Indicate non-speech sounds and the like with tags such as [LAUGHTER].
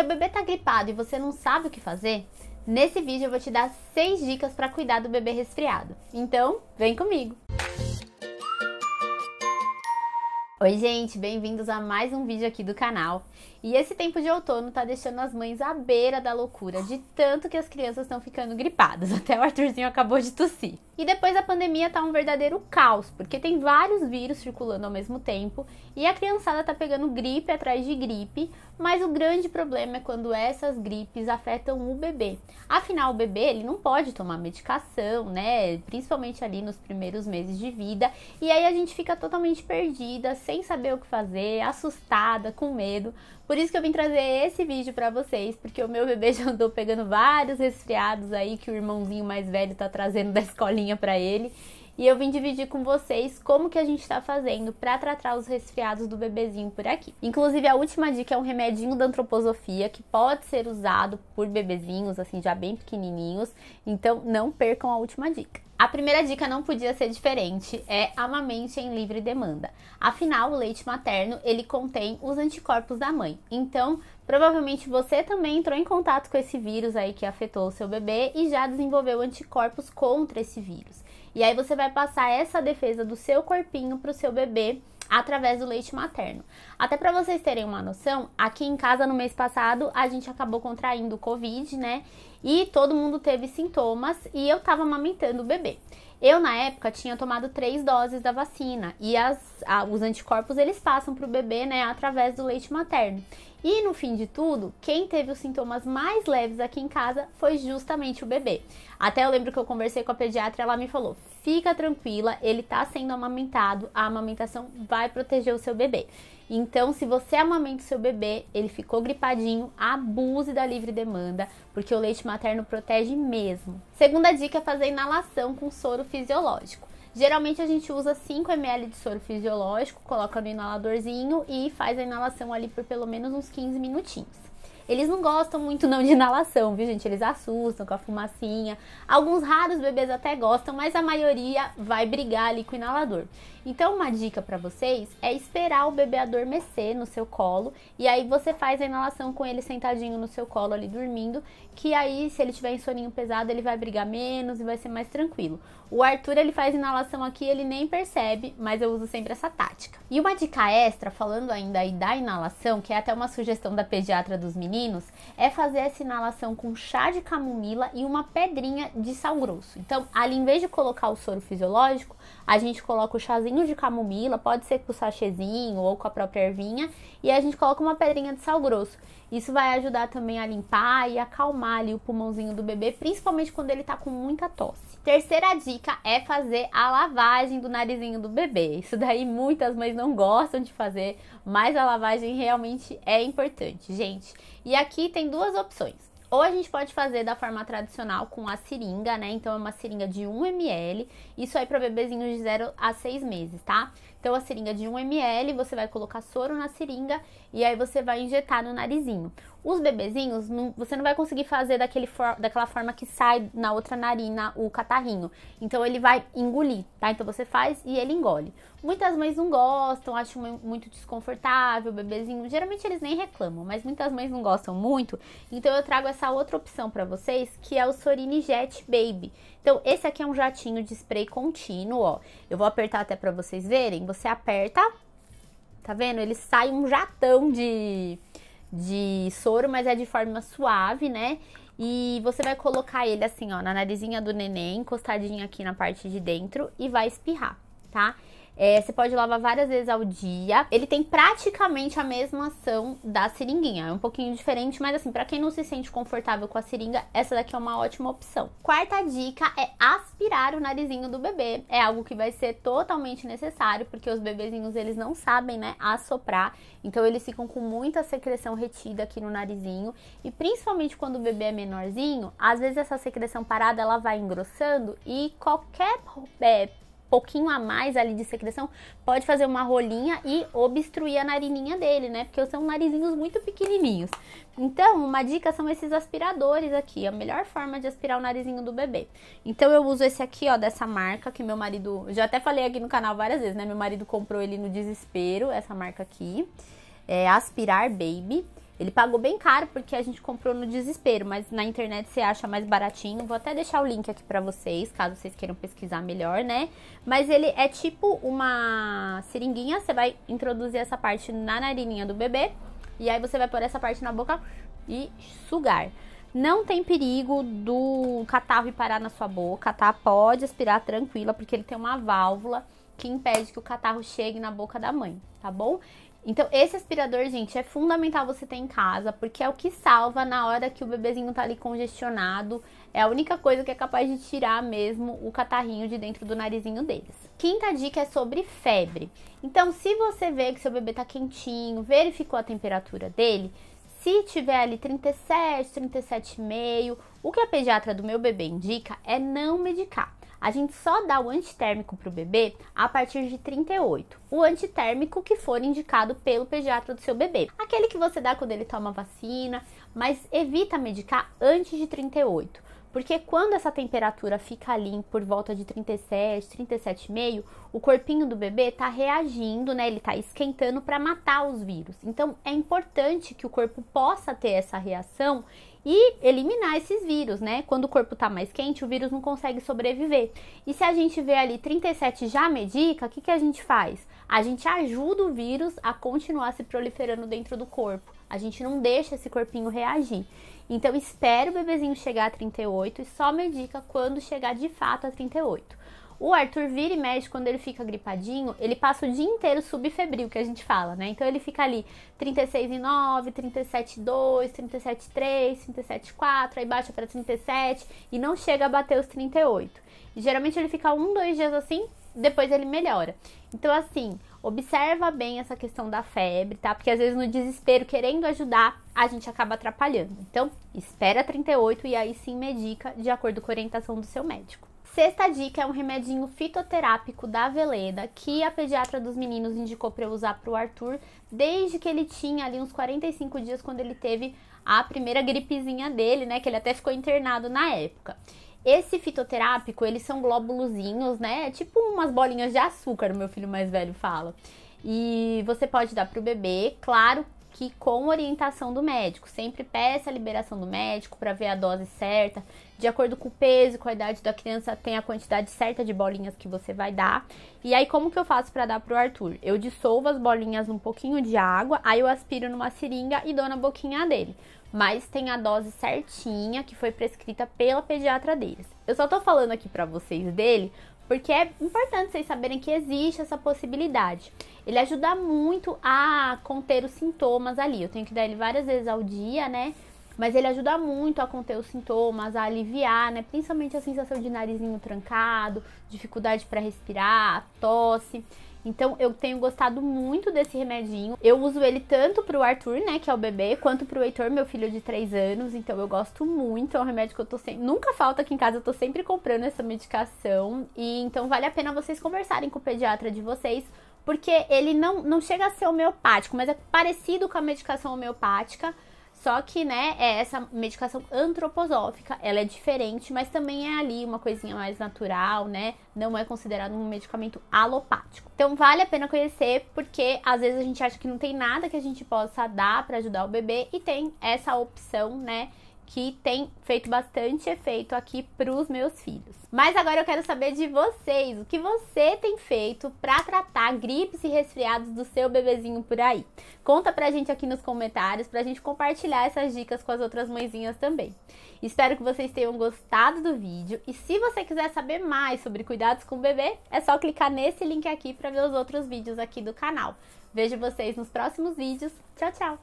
Seu bebê está gripado e você não sabe o que fazer? Nesse vídeo eu vou te dar 6 dicas para cuidar do bebê resfriado. Então, vem comigo! Oi gente, bem-vindos a mais um vídeo aqui do canal. E esse tempo de outono tá deixando as mães à beira da loucura, de tanto que as crianças estão ficando gripadas. [LAUGHS] Até o Arthurzinho acabou de tossir. E depois a pandemia tá um verdadeiro caos, porque tem vários vírus circulando ao mesmo tempo e a criançada tá pegando gripe atrás de gripe, mas o grande problema é quando essas gripes afetam o bebê. Afinal, o bebê, ele não pode tomar medicação, né? Principalmente ali nos primeiros meses de vida, e aí a gente fica totalmente perdida, sem saber o que fazer, assustada, com medo, por isso que eu vim trazer esse vídeo para vocês, porque o meu bebê já andou pegando vários resfriados aí que o irmãozinho mais velho tá trazendo da escolinha para ele. E eu vim dividir com vocês como que a gente tá fazendo para tratar os resfriados do bebezinho por aqui. Inclusive, a última dica é um remedinho da antroposofia que pode ser usado por bebezinhos, assim, já bem pequenininhos. Então, não percam a última dica. A primeira dica não podia ser diferente, é amamente em livre demanda. Afinal, o leite materno, ele contém os anticorpos da mãe. Então, provavelmente você também entrou em contato com esse vírus aí que afetou o seu bebê e já desenvolveu anticorpos contra esse vírus. E aí você vai passar essa defesa do seu corpinho para o seu bebê através do leite materno. Até para vocês terem uma noção, aqui em casa no mês passado a gente acabou contraindo o Covid, né? E todo mundo teve sintomas e eu tava amamentando o bebê. Eu, na época, tinha tomado três doses da vacina e as, a, os anticorpos eles passam para o bebê, né, através do leite materno. E no fim de tudo, quem teve os sintomas mais leves aqui em casa foi justamente o bebê. Até eu lembro que eu conversei com a pediatra, ela me falou: "Fica tranquila, ele tá sendo amamentado, a amamentação vai proteger o seu bebê". Então, se você amamenta o seu bebê, ele ficou gripadinho, abuse da livre demanda, porque o leite materno protege mesmo. Segunda dica é fazer inalação com soro fisiológico. Geralmente a gente usa 5 ml de soro fisiológico, coloca no inaladorzinho e faz a inalação ali por pelo menos uns 15 minutinhos. Eles não gostam muito não de inalação, viu, gente? Eles assustam com a fumacinha. Alguns raros bebês até gostam, mas a maioria vai brigar ali com o inalador. Então, uma dica para vocês é esperar o bebê adormecer no seu colo e aí você faz a inalação com ele sentadinho no seu colo ali dormindo, que aí se ele tiver em soninho pesado, ele vai brigar menos e vai ser mais tranquilo. O Arthur, ele faz inalação aqui, ele nem percebe, mas eu uso sempre essa tática. E uma dica extra, falando ainda aí da inalação, que é até uma sugestão da pediatra dos meninos, meninos é fazer essa inalação com chá de camomila e uma pedrinha de sal grosso. Então, ali em vez de colocar o soro fisiológico, a gente coloca o chazinho de camomila, pode ser com o sachêzinho ou com a própria ervinha, e a gente coloca uma pedrinha de sal grosso. Isso vai ajudar também a limpar e acalmar ali o pulmãozinho do bebê, principalmente quando ele tá com muita tosse. Terceira dica é fazer a lavagem do narizinho do bebê. Isso daí muitas mães não gostam de fazer, mas a lavagem realmente é importante, gente. E e aqui tem duas opções. Ou a gente pode fazer da forma tradicional com a seringa, né? Então é uma seringa de 1 ml, isso aí para bebezinhos de 0 a 6 meses, tá? Então, a seringa de 1 ml, você vai colocar soro na seringa e aí você vai injetar no narizinho. Os bebezinhos, não, você não vai conseguir fazer daquele for, daquela forma que sai na outra narina o catarrinho. Então, ele vai engolir, tá? Então, você faz e ele engole. Muitas mães não gostam, acham muito desconfortável o bebezinho. Geralmente, eles nem reclamam, mas muitas mães não gostam muito. Então, eu trago essa outra opção para vocês, que é o Sorine Jet Baby. Então, esse aqui é um jatinho de spray contínuo, ó. Eu vou apertar até para vocês verem você aperta, tá vendo? Ele sai um jatão de, de soro, mas é de forma suave, né? E você vai colocar ele assim, ó, na narizinha do neném, encostadinho aqui na parte de dentro e vai espirrar, tá? É, você pode lavar várias vezes ao dia. Ele tem praticamente a mesma ação da seringuinha. É um pouquinho diferente, mas assim, para quem não se sente confortável com a seringa, essa daqui é uma ótima opção. Quarta dica é aspirar o narizinho do bebê. É algo que vai ser totalmente necessário, porque os bebezinhos eles não sabem, né, assoprar. Então eles ficam com muita secreção retida aqui no narizinho. E principalmente quando o bebê é menorzinho, às vezes essa secreção parada ela vai engrossando e qualquer é, pouquinho a mais ali de secreção, pode fazer uma rolinha e obstruir a narininha dele, né? Porque são narizinhos muito pequenininhos. Então, uma dica são esses aspiradores aqui, a melhor forma de aspirar o narizinho do bebê. Então, eu uso esse aqui, ó, dessa marca que meu marido, já até falei aqui no canal várias vezes, né? Meu marido comprou ele no desespero, essa marca aqui, é Aspirar Baby. Ele pagou bem caro porque a gente comprou no desespero, mas na internet você acha mais baratinho. Vou até deixar o link aqui para vocês, caso vocês queiram pesquisar melhor, né? Mas ele é tipo uma seringuinha, você vai introduzir essa parte na narininha do bebê e aí você vai pôr essa parte na boca e sugar. Não tem perigo do catarro ir parar na sua boca, tá? Pode aspirar tranquila, porque ele tem uma válvula que impede que o catarro chegue na boca da mãe, tá bom? Então, esse aspirador, gente, é fundamental você ter em casa, porque é o que salva na hora que o bebezinho tá ali congestionado. É a única coisa que é capaz de tirar mesmo o catarrinho de dentro do narizinho deles. Quinta dica é sobre febre. Então, se você vê que seu bebê tá quentinho, verificou a temperatura dele, se tiver ali 37, 37,5, o que a pediatra do meu bebê indica é não medicar. A gente só dá o antitérmico para o bebê a partir de 38. O antitérmico que for indicado pelo pediatra do seu bebê. Aquele que você dá quando ele toma vacina, mas evita medicar antes de 38. Porque quando essa temperatura fica ali por volta de 37, 37,5, o corpinho do bebê está reagindo, né? Ele está esquentando para matar os vírus. Então é importante que o corpo possa ter essa reação e eliminar esses vírus, né? Quando o corpo tá mais quente, o vírus não consegue sobreviver. E se a gente vê ali 37 já medica, o que, que a gente faz? A gente ajuda o vírus a continuar se proliferando dentro do corpo. A gente não deixa esse corpinho reagir. Então, espera o bebezinho chegar a 38 e só medica quando chegar de fato a 38. O Arthur vira e mexe quando ele fica gripadinho, ele passa o dia inteiro subfebril, que a gente fala, né? Então ele fica ali 36,9, 37,2, 37,3, 37,4, aí baixa para 37 e não chega a bater os 38. E geralmente ele fica um, dois dias assim, depois ele melhora. Então, assim, observa bem essa questão da febre, tá? Porque às vezes no desespero, querendo ajudar, a gente acaba atrapalhando. Então, espera 38 e aí sim medica de acordo com a orientação do seu médico. Sexta dica é um remedinho fitoterápico da Veleda que a pediatra dos meninos indicou para eu usar para o Arthur desde que ele tinha ali uns 45 dias quando ele teve a primeira gripezinha dele, né, que ele até ficou internado na época. Esse fitoterápico, eles são glóbulozinhos, né? É tipo umas bolinhas de açúcar, meu filho mais velho fala. E você pode dar para o bebê, claro, que com orientação do médico. Sempre peça a liberação do médico para ver a dose certa, de acordo com o peso, com a idade da criança, tem a quantidade certa de bolinhas que você vai dar. E aí como que eu faço para dar pro Arthur? Eu dissolvo as bolinhas num pouquinho de água, aí eu aspiro numa seringa e dou na boquinha dele. Mas tem a dose certinha que foi prescrita pela pediatra deles. Eu só tô falando aqui para vocês dele porque é importante vocês saberem que existe essa possibilidade. Ele ajuda muito a conter os sintomas ali. Eu tenho que dar ele várias vezes ao dia, né? Mas ele ajuda muito a conter os sintomas, a aliviar, né? Principalmente a sensação de narizinho trancado, dificuldade para respirar, tosse. Então eu tenho gostado muito desse remedinho. Eu uso ele tanto pro Arthur, né, que é o bebê, quanto pro Heitor, meu filho de 3 anos. Então eu gosto muito, é um remédio que eu tô sempre, nunca falta aqui em casa, eu tô sempre comprando essa medicação. E então vale a pena vocês conversarem com o pediatra de vocês porque ele não, não chega a ser homeopático, mas é parecido com a medicação homeopática, só que, né, é essa medicação antroposófica, ela é diferente, mas também é ali uma coisinha mais natural, né? Não é considerado um medicamento alopático. Então vale a pena conhecer, porque às vezes a gente acha que não tem nada que a gente possa dar para ajudar o bebê e tem essa opção, né? que tem feito bastante efeito aqui pros meus filhos. Mas agora eu quero saber de vocês, o que você tem feito para tratar gripes e resfriados do seu bebezinho por aí? Conta pra gente aqui nos comentários pra gente compartilhar essas dicas com as outras mãezinhas também. Espero que vocês tenham gostado do vídeo e se você quiser saber mais sobre cuidados com o bebê, é só clicar nesse link aqui para ver os outros vídeos aqui do canal. Vejo vocês nos próximos vídeos. Tchau, tchau!